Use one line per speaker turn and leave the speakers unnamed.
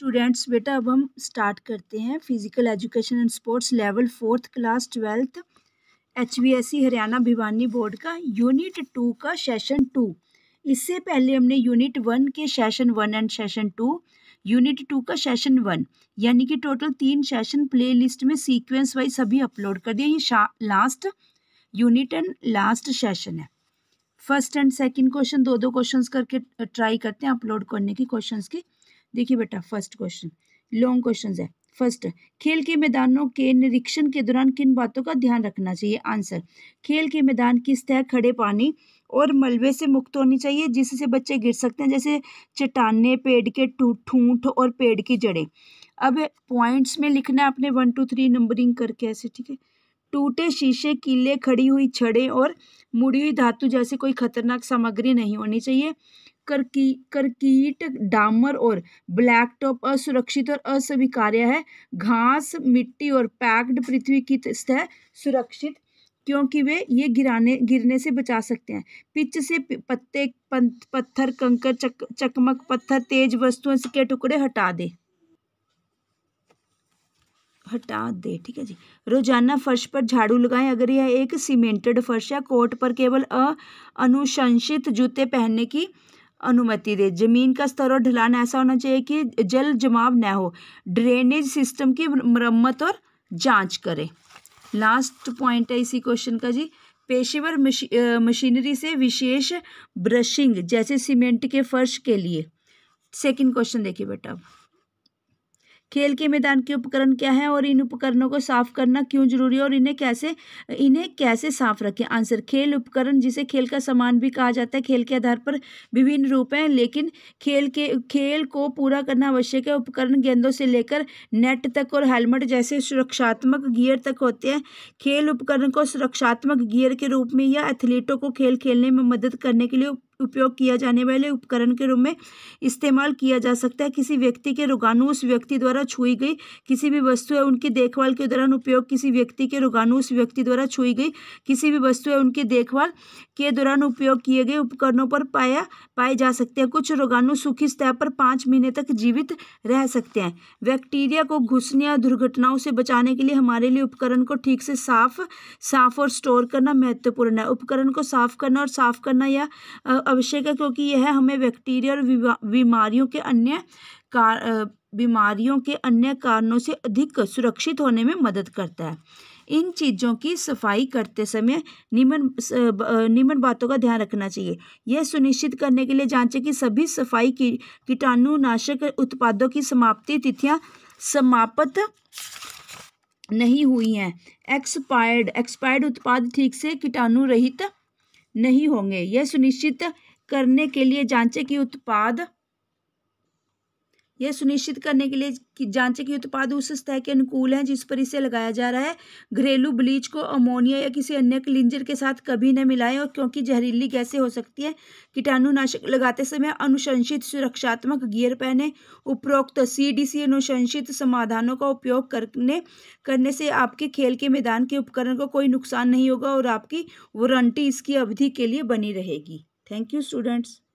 students बेटा अब हम स्टार्ट करते हैं physical education and sports level fourth class twelfth H Haryana Bhiwani board का यूनिट टू का सेशन टू इससे पहले हमने यूनिट वन के session one and session two unit two का सेशन वन यानी कि टोटल तीन सेशन प्लेलिस्ट में सीक्वेंस वाइज सभी अपलोड कर दिया ये last unit and last session है फर्स्ट एंड सेकेंड क्वेश्चन दो दो क्वेश्चंस करके ट्राई करते हैं अपलोड करने की क्वेश्चंस की देखिए बेटा फर्स्ट क्वेश्चन लॉन्ग क्वेश्चन है फर्स्ट खेल के मैदानों के निरीक्षण के दौरान किन बातों का ध्यान रखना चाहिए आंसर खेल के मैदान की सतह खड़े पानी और मलबे से मुक्त होनी चाहिए जिससे बच्चे गिर सकते हैं जैसे चट्टाने पेड़ के ठूंठ और पेड़ की जड़ें अब पॉइंट्स में लिखना है अपने वन टू थ्री नंबरिंग करके ऐसे ठीक है टूटे शीशे कीले खड़ी हुई छड़े और मुड़ी हुई धातु जैसे कोई खतरनाक सामग्री नहीं होनी चाहिए करकी करकीट डामर और ब्लैक टॉप असुरक्षित और अस्वीकार्य है घास मिट्टी और पैक्ड पृथ्वी की सतह सुरक्षित क्योंकि वे ये गिराने गिरने से बचा सकते हैं पिच से पत्ते पत्थर कंकर चक, चकमक पत्थर तेज वस्तुओं के टुकड़े हटा दे हटा दे ठीक है जी रोजाना फर्श पर झाड़ू लगाएं अगर यह एक सीमेंटेड फर्श है कोट पर केवल अनुशंसित जूते पहनने की अनुमति दे ज़मीन का स्तर और ढलान ऐसा होना चाहिए कि जल जमाव न हो ड्रेनेज सिस्टम की मरम्मत और जांच करें लास्ट पॉइंट है इसी क्वेश्चन का जी पेशेवर मशीनरी से विशेष ब्रशिंग जैसे सीमेंट के फर्श के लिए सेकंड क्वेश्चन देखिए बेटा खेल के मैदान के उपकरण क्या है और इन उपकरणों को साफ करना क्यों जरूरी है और इन्हें कैसे इन्हें कैसे साफ रखें आंसर खेल उपकरण जिसे खेल का सामान भी कहा जाता है खेल के आधार पर विभिन्न रूप हैं लेकिन खेल के खेल को पूरा करना आवश्यक है उपकरण गेंदों से लेकर नेट तक और हेलमेट जैसे सुरक्षात्मक गियर तक होते हैं खेल उपकरण को सुरक्षात्मक गियर के रूप में या एथलीटों को खेल खेलने में मदद करने के लिए उपयोग किया जाने वाले उपकरण के रूप में इस्तेमाल किया जा सकता है किसी व्यक्ति के रोगाणु उस व्यक्ति द्वारा छुई गई किसी भी वस्तु या उनकी देखभाल के दौरान उपयोग किसी व्यक्ति के रोगाणु उस व्यक्ति द्वारा छुई गई किसी भी वस्तु या उनकी देखभाल के दौरान उपयोग किए गए उपकरणों पर पाया पाए जा सकते हैं कुछ रोगाणु सूखी स्तर पर पाँच महीने तक जीवित रह सकते हैं बैक्टीरिया को घुसने या दुर्घटनाओं से बचाने के लिए हमारे लिए उपकरण को ठीक से साफ साफ और स्टोर करना महत्वपूर्ण है उपकरण को साफ करना और साफ करना या आवश्यक है क्योंकि यह हमें बैक्टीरिया और बीमारियों के अन्य कार बीमारियों के अन्य कारणों से अधिक सुरक्षित होने में मदद करता है इन चीज़ों की सफाई करते समय निम्न निम्न बातों का ध्यान रखना चाहिए यह सुनिश्चित करने के लिए जांचें कि सभी सफाई की कीटाणुनाशक उत्पादों की समाप्ति तिथियां समाप्त नहीं हुई हैं एक्सपायर्ड एक्सपायर्ड उत्पाद ठीक से कीटाणु रहित नहीं होंगे यह सुनिश्चित करने के लिए जांचें कि उत्पाद यह सुनिश्चित करने के लिए कि जांचे कि उत्पाद उस सतह के अनुकूल हैं जिस पर इसे लगाया जा रहा है घरेलू ब्लीच को अमोनिया या किसी अन्य क्लिंजर के साथ कभी न मिलाएं और क्योंकि जहरीली गैसें हो सकती हैं कीटाणुनाशक लगाते समय अनुशंसित सुरक्षात्मक गियर पहने उपरोक्त सी डी सी अनुशंसित समाधानों का उपयोग करने करने से आपके खेल के मैदान के उपकरण को कोई नुकसान नहीं होगा और आपकी वारंटी इसकी अवधि के लिए बनी रहेगी थैंक यू स्टूडेंट्स